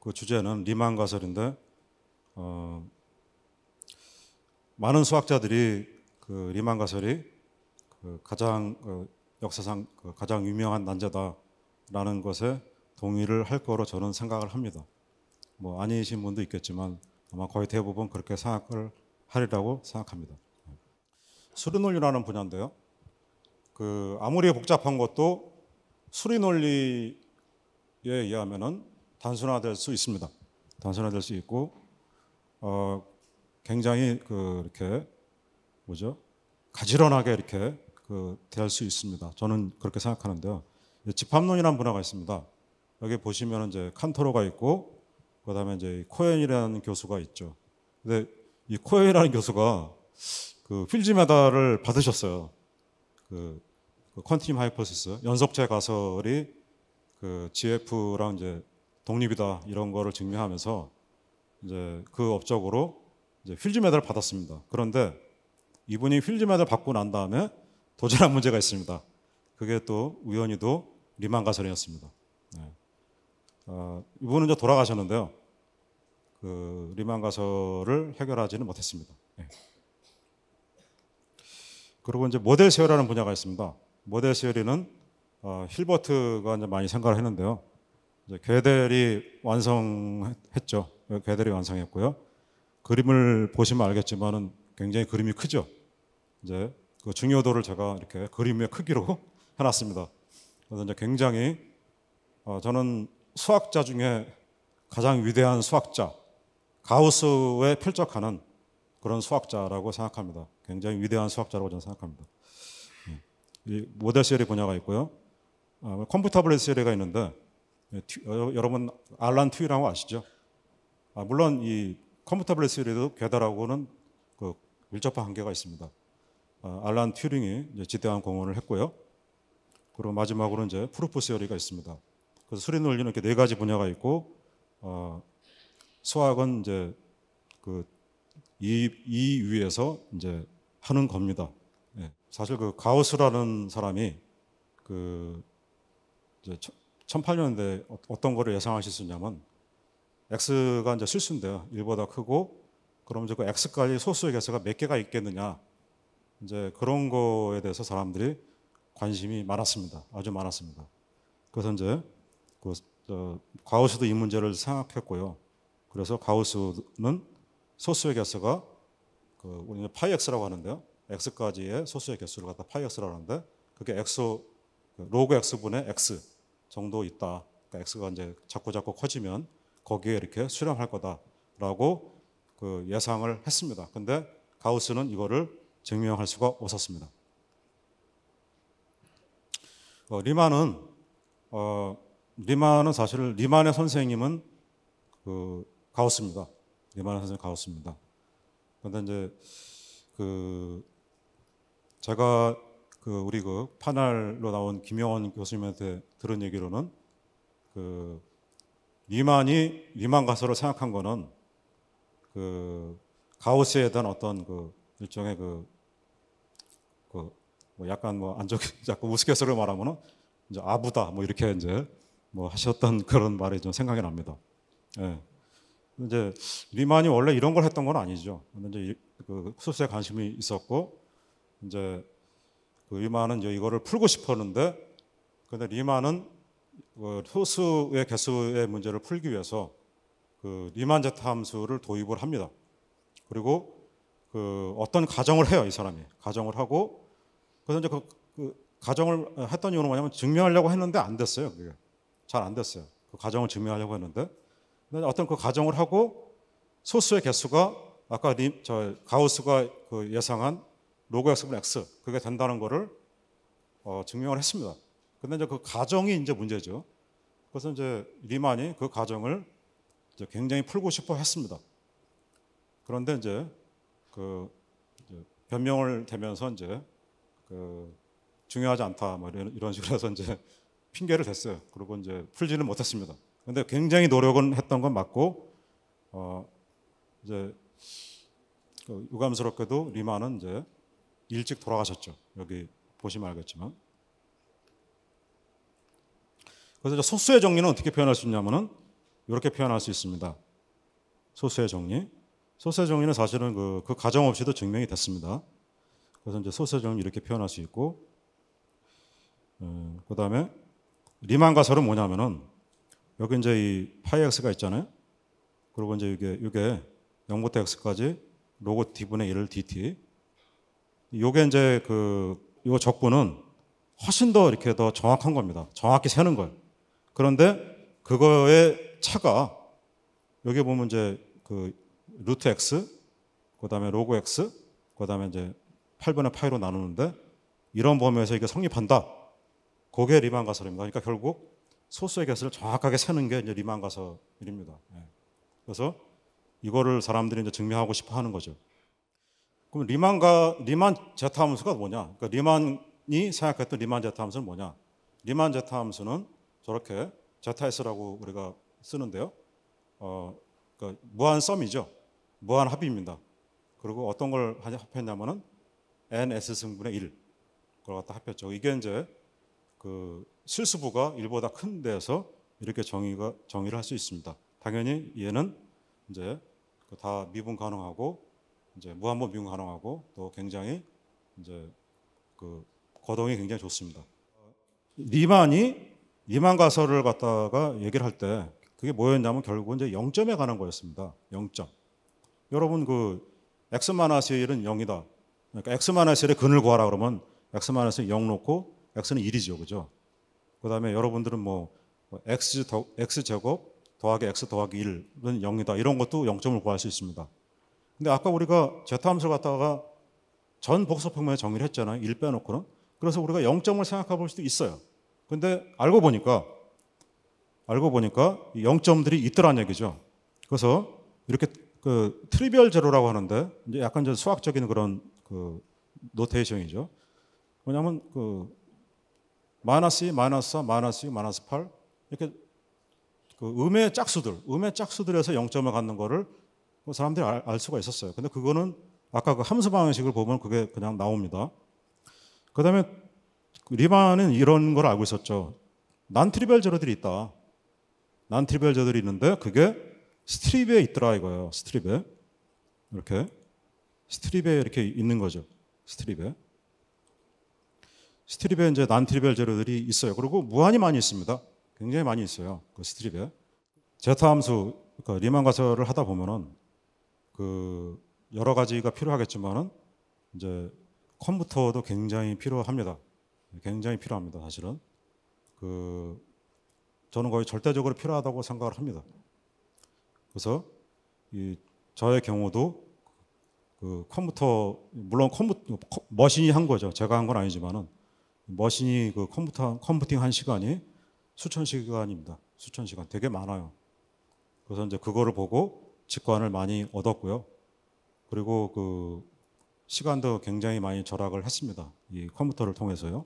그 주제는 리만 가설인데 어, 많은 수학자들이 그 리만 가설이 그 가장 그 역사상 그 가장 유명한 난제다라는 것에 동의를 할 거로 저는 생각을 합니다. 뭐 아니신 분도 있겠지만 아마 거의 대부분 그렇게 생각을 하리라고 생각합니다. 수리 논리라는 분야인데요. 그 아무리 복잡한 것도 수리 논리에 의하면은 단순화될 수 있습니다. 단순화될 수 있고 어, 굉장히 그 이렇게 뭐죠 가지런하게 이렇게 그 대할 수 있습니다. 저는 그렇게 생각하는데요. 집합론이라는 분야가 있습니다. 여기 보시면 이제 칸토로가 있고 그다음에 이제 코엔이라는 교수가 있죠. 근데 이 코엔이라는 교수가 그 필즈 메달을 받으셨어요. 그, 그 퀀티님 하이퍼시스 연속체 가설이 그 GF랑 이제 독립이다 이런 거를 증명하면서 이제 그 업적으로 이제 필즈 메달을 받았습니다. 그런데 이분이 휠즈 메달 받고 난 다음에 도전한 문제가 있습니다. 그게 또 우연히도 리만 가설이었습니다. 네. 어, 이분은 이제 돌아가셨는데요. 그 리만 가설을 해결하지는 못했습니다. 네. 그리고 이제 모델 세열이라는 분야가 있습니다. 모델 세열이는 어, 힐버트가 이제 많이 생각을 했는데요. 이제 괴델이 완성했죠. 괴델이 완성했고요. 그림을 보시면 알겠지만은 굉장히 그림이 크죠. 이제 그 중요도를 제가 이렇게 그림의 크기로 해놨습니다. 그래서 이제 굉장히 어, 저는 수학자 중에 가장 위대한 수학자 가우스에 필적하는 그런 수학자라고 생각합니다. 굉장히 위대한 수학자라고 저는 생각합니다. 예. 모델 시리 의 분야가 있고요. 어, 아, 컴퓨터블시리 l 가 있는데 예, 여러분 알란 튜이라고 아시죠? 아, 물론 이 컴퓨터 블레스에도 괴다라고는 그 밀접한 관계가 있습니다. 아, 알란 튜링이 지대한 공헌을 했고요. 그리고 마지막으로 이제 프루프 세어리가 있습니다. 그래서 수리 논리는 이렇게 네 가지 분야가 있고 어, 수학은 이제 그이이 위에서 이제 하는 겁니다. 예. 사실 그 가우스라는 사람이 그 이제 1008년대 어떤 거를 예상하셨수 있냐면 x가 이제 실수인데요. 1보다 크고 그럼 이제 그 x까지 소수의 개수가 몇 개가 있겠느냐 이제 그런 거에 대해서 사람들이 관심이 많았습니다. 아주 많았습니다. 그래서 이제 그 어, 가우스도 이 문제를 생각했고요. 그래서 가우스는 소수의 개수가 그 우리는 파이 x라고 하는데요. x까지의 소수의 개수를 갖다 파이 x라고 하는데 그게 x 그 로그 x분의 x 정도 있다. 그러니까 x가 이제 자꾸 자꾸 커지면 거기에 이렇게 수렴할 거다라고 그 예상을 했습니다. 근데 가우스는 이거를 증명할 수가 없었습니다. 어, 리만은 어, 리만은 사실 리만의 선생님은 그 가우스입니다. 리만 선생님 가우스입니다. 그런데 이제 그 제가 그 우리 그 파날로 나온 김영원 교수님한테 들은 얘기로는 그 니만이 니만 가설을 생각한 거는 그가오스에 대한 어떤 그 일종의 그, 그뭐 약간 뭐 안좋게 약간 우스갯소리로 말하면은 이제 아부다 뭐 이렇게 이제 뭐 하셨던 그런 말이 좀 생각이 납니다. 예. 이제 리만이 원래 이런 걸 했던 건 아니죠. 근데 이제 그 수술에 관심이 있었고 이제 그 리마는 이제 이거를 풀고 싶었는데 근데 리마는 소수의 그 개수의 문제를 풀기 위해서 그 리만 제타 함수를 도입을 합니다. 그리고 그 어떤 가정을 해요, 이 사람이. 가정을 하고 그래서 이제 그, 그 가정을 했던 이유는 뭐냐면 증명하려고 했는데 안 됐어요. 그게 잘안 됐어요. 그 가정을 증명하려고 했는데 어떤 그 가정을 하고 소수의 개수가 아까 리, 저 가우스가 그 예상한 로그 x분 x 그게 된다는 거를 어, 증명을 했습니다. 근데 이제 그 가정이 이제 문제죠. 그래서 이제 리만이 그 가정을 이제 굉장히 풀고 싶어 했습니다. 그런데 이제 그 이제 변명을 대면서 이제 그 중요하지 않다 뭐 이런, 이런 식으로 해서 이제 핑계를 댔어요. 그리고 이제 풀지는 못했습니다. 근데 굉장히 노력은 했던 건 맞고 어 이제 그 유감스럽게도 리만은 이제 일찍 돌아가셨죠. 여기 보시면 알겠지만. 그래서 소수의 정리는 어떻게 표현할 수 있냐면은 이렇게 표현할 수 있습니다. 소수의 정리. 소수의 정리는 사실은 그, 그 가정 없이도 증명이 됐습니다. 그래서 이제 소수의 정리 이렇게 표현할 수 있고, 음, 어, 그 다음에 리만 가설은 뭐냐면은 여기 이제 이 파이 x가 있잖아요. 그리고 이제 이게 이게 0부터 x까지 로고 d분의 1 dt 요게 이제 그, 요 적분은 훨씬 더 이렇게 더 정확한 겁니다. 정확히 세는 거예요. 그런데 그거의 차가 여기 보면 이제 그 루트 x, 그 다음에 로그 x, 그 다음에 이제 8번의 파이로 나누는데 이런 범위에서 이게 성립한다. 그게 리만 가설입니다. 그러니까 결국 소수의 개수를 정확하게 세는 게 이제 리만 가설입니다. 예. 그래서 이거를 사람들이 이제 증명하고 싶어 하는 거죠. 그럼 리만과 리만 제타 함수가 뭐냐? 그러니까 리만이 생각했던 리만 제타 함수는 뭐냐? 리만 제타 함수는 저렇게 제타 S라고 우리가 쓰는데요. 어, 그러니까 무한 썸이죠. 무한 합입니다. 그리고 어떤 걸 합했냐면은 ns 승분의 1 그걸 갖다 합했죠. 이게 이제 그 실수부가 1보다 큰 데에서 이렇게 정의가 정의를 할 수 있습니다. 당연히 얘는 이제 그 다 미분 가능하고 이제 무한법 미군 가능하고 또 굉장히 이제 그 거동이 굉장히 좋습니다. 니만이 니만 가설을 갖다가 얘기를 할 때 그게 뭐였냐면 결국은 이제 0점에 관한 거였습니다. 0점. 여러분 그 x 마이너스 1은 0이다. 그러니까 x 마이너스 1의 근을 구하라 그러면 x 마이너스 0 놓고 x는 1이죠. 그죠? 그다음에 여러분들은 뭐 x 더, x 제곱 더하기 x 더하기 1은 0이다. 이런 것도 0점을 구할 수 있습니다. 근데 아까 우리가 제타함수를 갖다가 전복사평면에 정의를 했잖아요. 1 빼놓고는. 그래서 우리가 0점을 생각해 볼 수도 있어요. 근데 알고 보니까 알고 보니까 0점들이 있더란 얘기죠. 그래서 이렇게 그 트리비얼 제로라고 하는데 이제 약간 좀 수학적인 그런 그 노테이션이죠. 왜냐하면그 마이너스 2, 마이너스 4, 마이너스 6, 마이너스 8 이렇게 그 음의 짝수들, 음의 짝수들에서 0점을 갖는 거를 뭐 사람들이 알, 알 수가 있었어요. 근데 그거는 아까 그 함수 방식을 보면 그게 그냥 나옵니다. 그 다음에 리만은 이런 걸 알고 있었죠. 난트리벨 제로들이 있다. 난트리벨 제로들이 있는데 그게 스트립에 있더라 이거예요. 스트립에. 이렇게. 스트립에 이렇게 있는 거죠. 스트립에. 스트립에 이제 난트리벨 제로들이 있어요. 그리고 무한히 많이 있습니다. 굉장히 많이 있어요. 그 스트립에. 제타 함수, 그 리만 가설을 하다 보면은 그 여러 가지가 필요하겠지만은 이제 컴퓨터도 굉장히 필요합니다. 굉장히 필요합니다. 사실은 그 저는 거의 절대적으로 필요하다고 생각을 합니다. 그래서 이 저의 경우도 그 컴퓨터 물론 컴퓨터 머신이 한 거죠. 제가 한 건 아니지만은 머신이 그 컴퓨터 컴퓨팅 한 시간이 수천 시간입니다. 수천 시간 되게 많아요. 그래서 이제 그거를 보고 직관을 많이 얻었고요. 그리고 그 시간도 굉장히 많이 절약을 했습니다. 이 컴퓨터를 통해서요.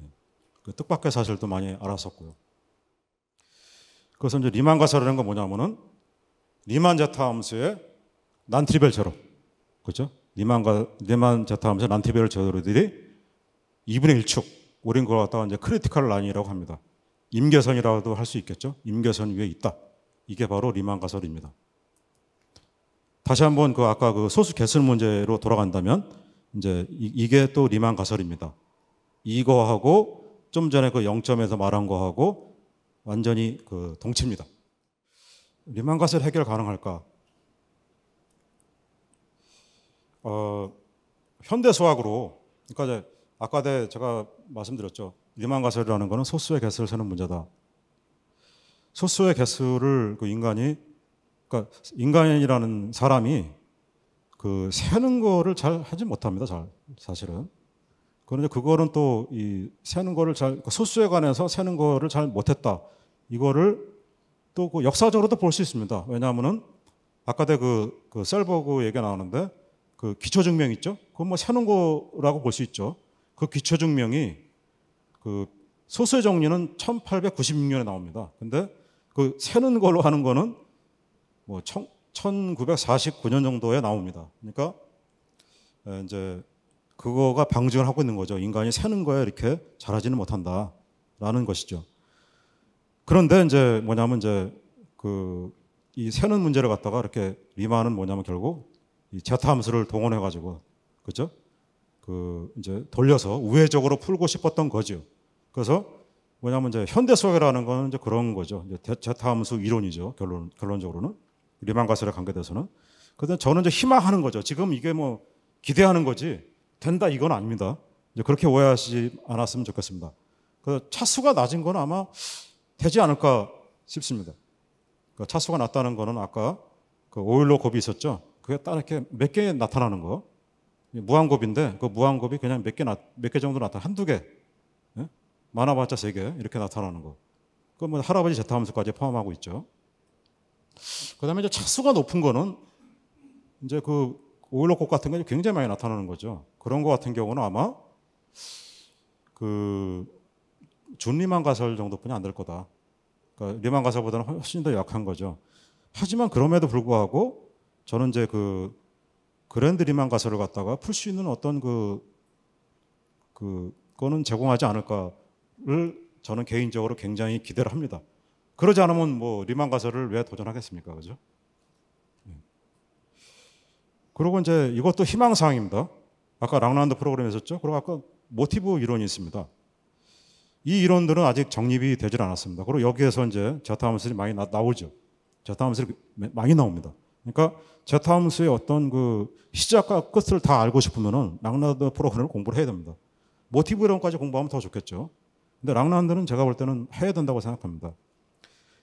예. 그 뜻밖의 사실도 많이 알았었고요. 그래서 이제 리만 가설이라는 건 뭐냐면은 리만 자타 함수의 난트리벨 제로. 그죠? 리만과 리만 자타 함수 난트리벨 제로들이 2분의 1축. 우린 그걸 갖다가 이제 크리티컬 라인이라고 합니다. 임계선이라고도 할 수 있겠죠? 임계선 위에 있다. 이게 바로 리만 가설입니다. 다시 한번 그 아까 그 소수 개수 문제로 돌아간다면 이제 이게 또 리만 가설입니다. 이거하고 좀 전에 그 0점에서 말한 거하고 완전히 그 동치입니다. 리만 가설 해결 가능할까? 어, 현대 수학으로 그러니까 아까 제가 말씀드렸죠. 리만 가설이라는 거는 소수의 개수를 세는 문제다. 소수의 개수를 그 인간이 그러니까 인간이라는 사람이 그 세는 거를 잘 하지 못합니다. 잘 사실은. 그런데 그거는 또 이 세는 거를 잘 그러니까 소수에 관해서 세는 거를 잘 못했다. 이거를 또그 역사적으로도 볼 수 있습니다. 왜냐하면은 아까도 그, 그 셀버그 얘기가 나오는데 그 기초증명 있죠. 그건 뭐 세는 거라고 볼 수 있죠. 그 기초증명이 그 소수의 정리는 1896년에 나옵니다. 근데 그 새는 걸로 하는 거는 뭐 1949년 정도에 나옵니다. 그러니까 이제 그거가 방증을 하고 있는 거죠. 인간이 새는 거에 이렇게 잘하지는 못한다라는 것이죠. 그런데 이제 뭐냐면 이제 그 이 새는 문제를 갖다가 이렇게 리만은 뭐냐면 결국 이 제타 수를 동원해 가지고 그죠? 그 이제 돌려서 우회적으로 풀고 싶었던 거죠. 그래서 뭐냐면 이제 현대수학이라는 건 이제 그런 거죠. 이제 제타함수 이론이죠. 결론 결론적으로는 리만 가설에 관계돼서는. 그래서 저는 이제 희망하는 거죠. 지금 이게 뭐 기대하는 거지 된다 이건 아닙니다. 이제 그렇게 오해하지 시 않았으면 좋겠습니다. 그 차수가 낮은 건 아마 되지 않을까 싶습니다. 그 차수가 낮다는 거는 아까 그오일로 곱이 있었죠. 그게 딱 이렇게 몇 개 나타나는 거. 무한곱인데 그 무한곱이 그냥 몇 개 몇개 몇개 정도 나타나 한두 개 많아봤자 세개 이렇게 나타나는 거. 그뭐 할아버지 재타함수까지 포함하고 있죠. 그다음에 이제 차수가 높은 거는 이제 그 오일러곡 같은 게 굉장히 많이 나타나는 거죠. 그런 거 같은 경우는 아마 그 준리만 가설 정도뿐이 안 될 거다. 그러니까 리만 가설보다는 훨씬 더 약한 거죠. 하지만 그럼에도 불구하고 저는 이제 그 그랜드 리만 가설을 갖다가 풀 수 있는 어떤 그, 그, 거는 제공하지 않을까 를 저는 개인적으로 굉장히 기대를 합니다. 그러지 않으면 뭐 리만 가설을 왜 도전하겠습니까, 그죠? 네. 그리고 이제 이것도 희망사항입니다. 아까 랑란드 프로그램에 있었죠. 그리고 아까 모티브 이론이 있습니다. 이 이론들은 아직 정립이 되질 않았습니다. 그리고 여기에서 이제 제타 함수들이 많이 나, 오죠 제타 함수들이 많이 나옵니다. 그러니까 제타 함수의 어떤 그 시작과 끝을 다 알고 싶으면은 랑란드 프로그램을 공부를 해야 됩니다. 모티브 이론까지 공부하면 더 좋겠죠. 근데 락라운드는 제가 볼 때는 해야 된다고 생각합니다.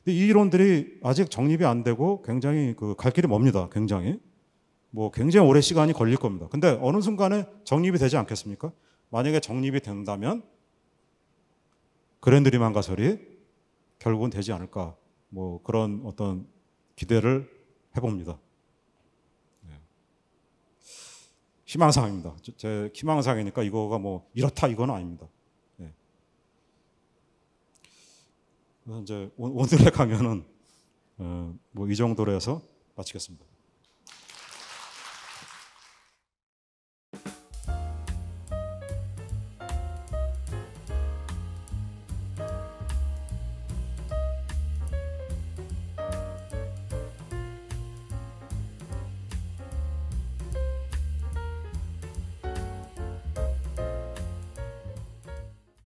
근데 이 이론들이 아직 정립이 안 되고 굉장히 그 갈 길이 멉니다. 굉장히. 뭐 굉장히 오래 시간이 걸릴 겁니다. 근데 어느 순간에 정립이 되지 않겠습니까? 만약에 정립이 된다면 그랜드리만 가설이 결국은 되지 않을까. 뭐 그런 어떤 기대를 해봅니다. 네. 희망상입니다. 제 희망상이니까 이거가 뭐 이렇다 이건 아닙니다. 이제 오늘의 강연은 어, 뭐이 정도로 해서 마치겠습니다.